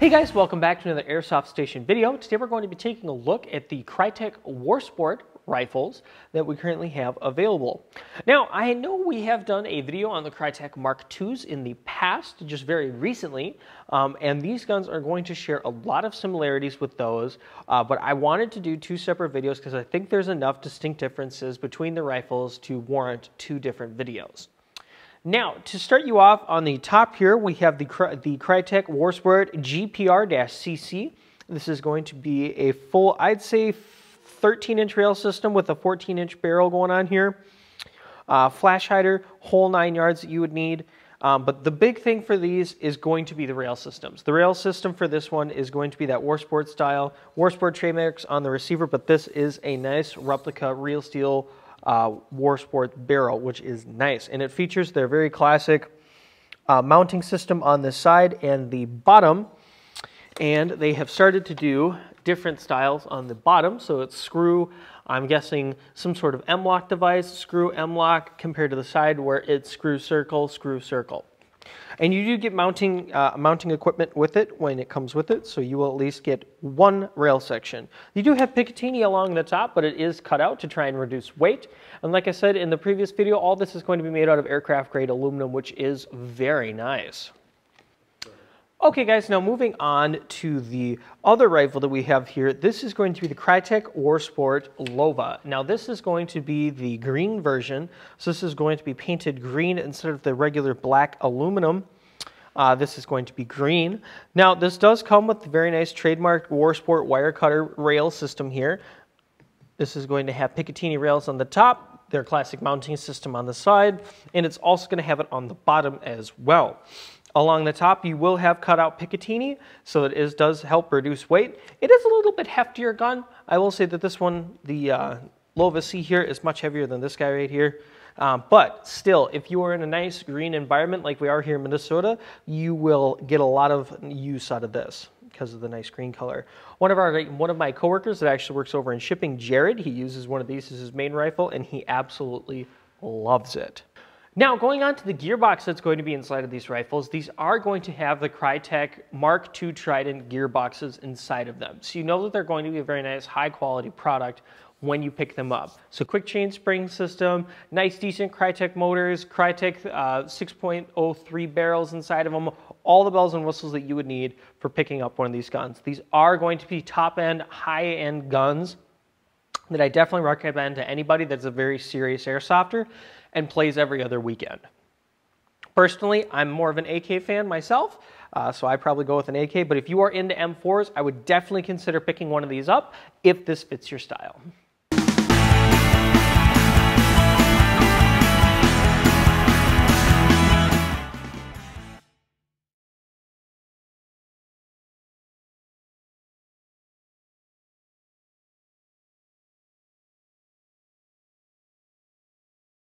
Hey guys, welcome back to another Airsoft Station video. Today we're going to be taking a look at the Crytek Warsport rifles that we currently have available. Now, I know we have done a video on the Crytek Mark IIs in the past, just very recently, um, and these guns are going to share a lot of similarities with those, uh, but I wanted to do two separate videos because I think there's enough distinct differences between the rifles to warrant two different videos. Now, to start you off on the top here, we have the, the Crytek War GPR-CC. This is going to be a full, I'd say, 13-inch rail system with a 14-inch barrel going on here. Uh, flash hider, whole nine yards that you would need. Um, but the big thing for these is going to be the rail systems. The rail system for this one is going to be that Warsport style, Warsport trademarks on the receiver, but this is a nice replica real steel uh, Sports barrel, which is nice. And it features their very classic uh, mounting system on the side and the bottom. And they have started to do different styles on the bottom. So it's screw, I'm guessing some sort of M-lock device, screw M-lock compared to the side where it's screw circle, screw circle. And you do get mounting, uh, mounting equipment with it when it comes with it, so you will at least get one rail section. You do have Picatinny along the top, but it is cut out to try and reduce weight. And like I said in the previous video, all this is going to be made out of aircraft grade aluminum, which is very nice. Okay guys, now moving on to the other rifle that we have here. This is going to be the Crytek Warsport Lova. Now this is going to be the green version. So this is going to be painted green instead of the regular black aluminum. Uh, this is going to be green. Now this does come with the very nice trademark Warsport wire cutter rail system here. This is going to have Picatinny rails on the top, their classic mounting system on the side, and it's also going to have it on the bottom as well. Along the top, you will have cutout Picatinny, so it is, does help reduce weight. It is a little bit heftier gun. I will say that this one, the uh, Lova C here, is much heavier than this guy right here. Um, but still, if you are in a nice green environment like we are here in Minnesota, you will get a lot of use out of this because of the nice green color. One of our one of my coworkers that actually works over in shipping, Jared, he uses one of these as his main rifle, and he absolutely loves it. Now going on to the gearbox that's going to be inside of these rifles, these are going to have the Crytek Mark II Trident gearboxes inside of them. So you know that they're going to be a very nice high quality product when you pick them up. So quick chain spring system, nice decent Crytek motors, Crytek uh, 6.03 barrels inside of them, all the bells and whistles that you would need for picking up one of these guns. These are going to be top end, high end guns that I definitely recommend to anybody that's a very serious airsofter and plays every other weekend. Personally, I'm more of an AK fan myself, uh, so I probably go with an AK, but if you are into M4s, I would definitely consider picking one of these up if this fits your style.